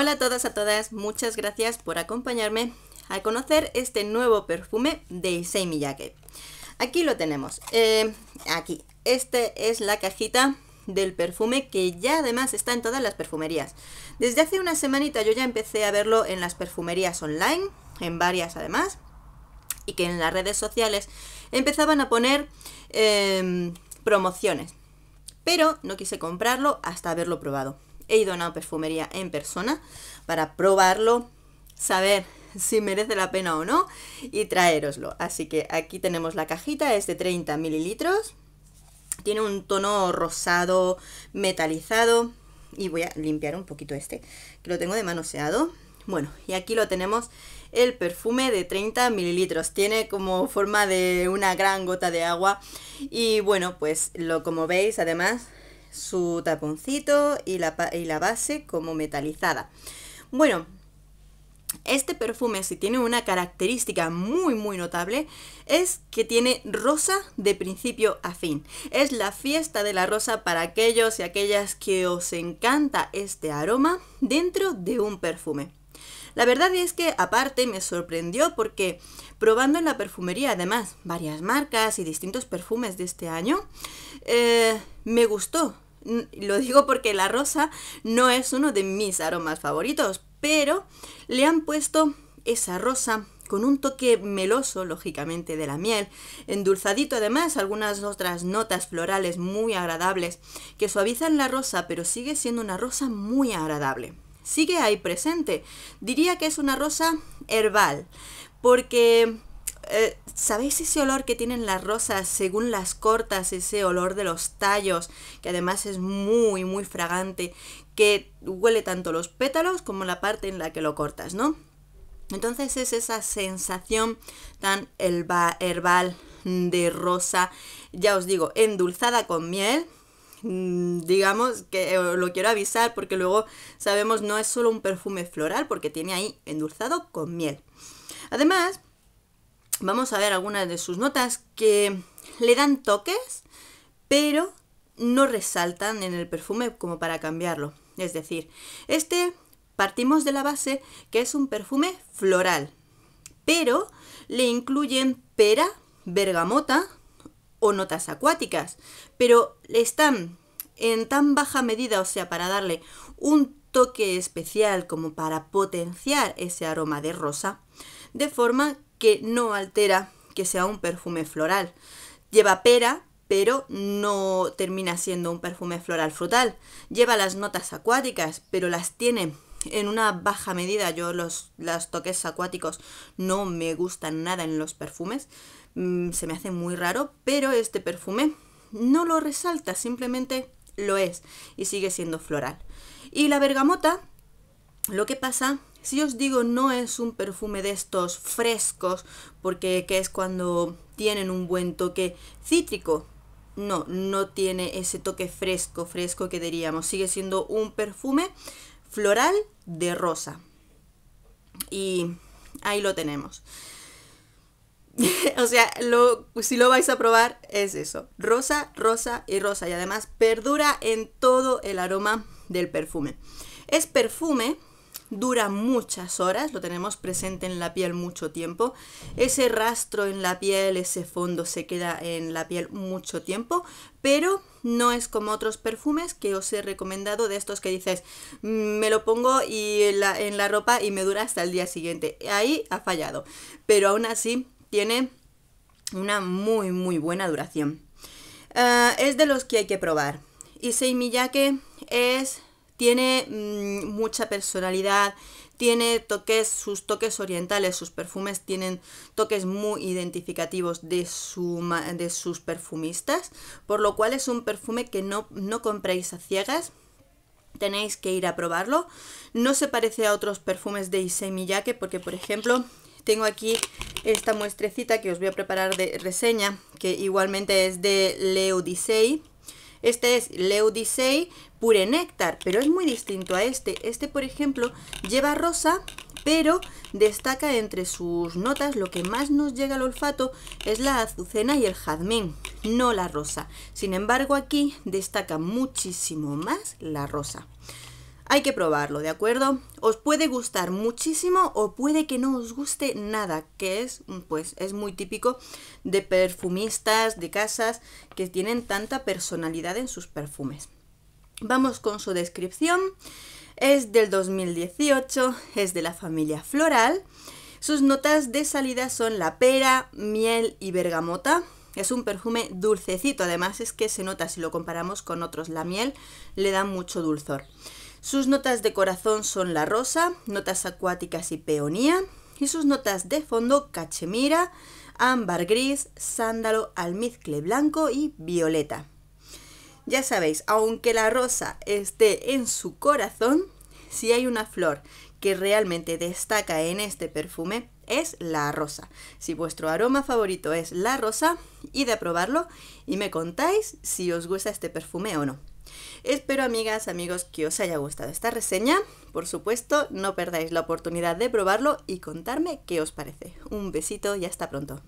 Hola a todas, a todas, muchas gracias por acompañarme a conocer este nuevo perfume de Issey Miyake. Aquí lo tenemos, eh, aquí. Esta es la cajita del perfume que ya además está en todas las perfumerías. Desde hace una semanita yo ya empecé a verlo en las perfumerías online, en varias además, y que en las redes sociales empezaban a poner em, promociones. Pero no quise comprarlo hasta haberlo probado he ido a una perfumería en persona para probarlo, saber si merece la pena o no y traeroslo Así que aquí tenemos la cajita, es de 30 mililitros, tiene un tono rosado metalizado y voy a limpiar un poquito este, que lo tengo de manoseado. Bueno, y aquí lo tenemos el perfume de 30 mililitros. Tiene como forma de una gran gota de agua. Y bueno, pues lo como veis, además, su taponcito y la, y la base como metalizada. Bueno, este perfume, si tiene una característica muy muy notable, es que tiene rosa de principio a fin. Es la fiesta de la rosa para aquellos y aquellas que os encanta este aroma dentro de un perfume. La verdad es que aparte me sorprendió porque probando en la perfumería además varias marcas y distintos perfumes de este año, eh, me gustó lo digo porque la rosa no es uno de mis aromas favoritos, pero le han puesto esa rosa con un toque meloso, lógicamente, de la miel, endulzadito además, algunas otras notas florales muy agradables que suavizan la rosa, pero sigue siendo una rosa muy agradable. Sigue ahí presente. Diría que es una rosa herbal, porque eh, ¿sabéis ese olor que tienen las rosas según las cortas? Ese olor de los tallos, que además es muy, muy fragante, que huele tanto los pétalos como la parte en la que lo cortas, ¿no? Entonces es esa sensación tan herbal de rosa, ya os digo, endulzada con miel, mm, digamos que eh, lo quiero avisar porque luego sabemos no es solo un perfume floral porque tiene ahí endulzado con miel. Además, vamos a ver algunas de sus notas que le dan toques, pero no resaltan en el perfume como para cambiarlo. Es decir, este partimos de la base que es un perfume floral, pero le incluyen pera, bergamota o notas acuáticas, pero están en tan baja medida, o sea, para darle un toque especial como para potenciar ese aroma de rosa, de forma que no altera que sea un perfume floral. Lleva pera, pero no termina siendo un perfume floral frutal. Lleva las notas acuáticas, pero las tiene en una baja medida. Yo los, toques acuáticos no me gustan nada en los perfumes. Mm, se me hace muy raro, pero este perfume no lo resalta, simplemente lo es y sigue siendo floral. Y la bergamota lo que pasa, si os digo no es un perfume de estos frescos, porque que es cuando tienen un buen toque cítrico. No, no tiene ese toque fresco, fresco que diríamos. Sigue siendo un perfume floral de rosa. Y ahí lo tenemos. o sea, si lo vais a probar es eso. Rosa, rosa y rosa. Y además perdura en todo el aroma del perfume. Es perfume dura muchas horas, lo tenemos presente en la piel mucho tiempo, ese rastro en la piel, ese fondo se queda en la piel mucho tiempo, pero no es como otros perfumes que os he recomendado de estos que dices, mm, me lo pongo y en, la, ropa y me dura hasta el día siguiente. Ahí ha fallado, pero aún así tiene una muy muy buena duración. Eh, es de los que hay que probar. Issey Miyake es tiene mm, mucha personalidad, tiene toques, sus toques orientales, sus perfumes tienen toques muy identificativos de, su, de sus perfumistas, por lo cual es un perfume que no, compréis a ciegas, tenéis que ir a probarlo. No se parece a otros perfumes de Issey Miyake porque, por ejemplo, tengo aquí esta muestrecita que os voy a preparar de reseña, que igualmente es de Leo Dissey este es Leudicei pure néctar, pero es muy distinto a este. Este, por ejemplo, lleva rosa, pero destaca entre sus notas lo que más nos llega al olfato es la azucena y el jazmín, no la rosa. Sin embargo, aquí destaca muchísimo más la rosa. Hay que probarlo, ¿de acuerdo? Os puede gustar muchísimo o puede que no os guste nada, que es, pues, es muy típico de perfumistas, de casas que tienen tanta personalidad en sus perfumes. Vamos con su descripción. Es del 2018, es de la familia floral. Sus notas de salida son la pera, miel y bergamota. Es un perfume dulcecito, además es que se nota si lo comparamos con otros. La miel le da mucho dulzor. Sus notas de corazón son la rosa, notas acuáticas y peonía, y sus notas de fondo cachemira, ámbar gris, sándalo, almizcle blanco y violeta. Ya sabéis, aunque la rosa esté en su corazón, si hay una flor que realmente destaca en este perfume, es la rosa. Si vuestro aroma favorito es la rosa, id a probarlo y me contáis si os gusta este perfume o no. Espero amigas, amigos, que os haya gustado esta reseña. Por supuesto, no perdáis la oportunidad de probarlo y contarme qué os parece. Un besito y hasta pronto.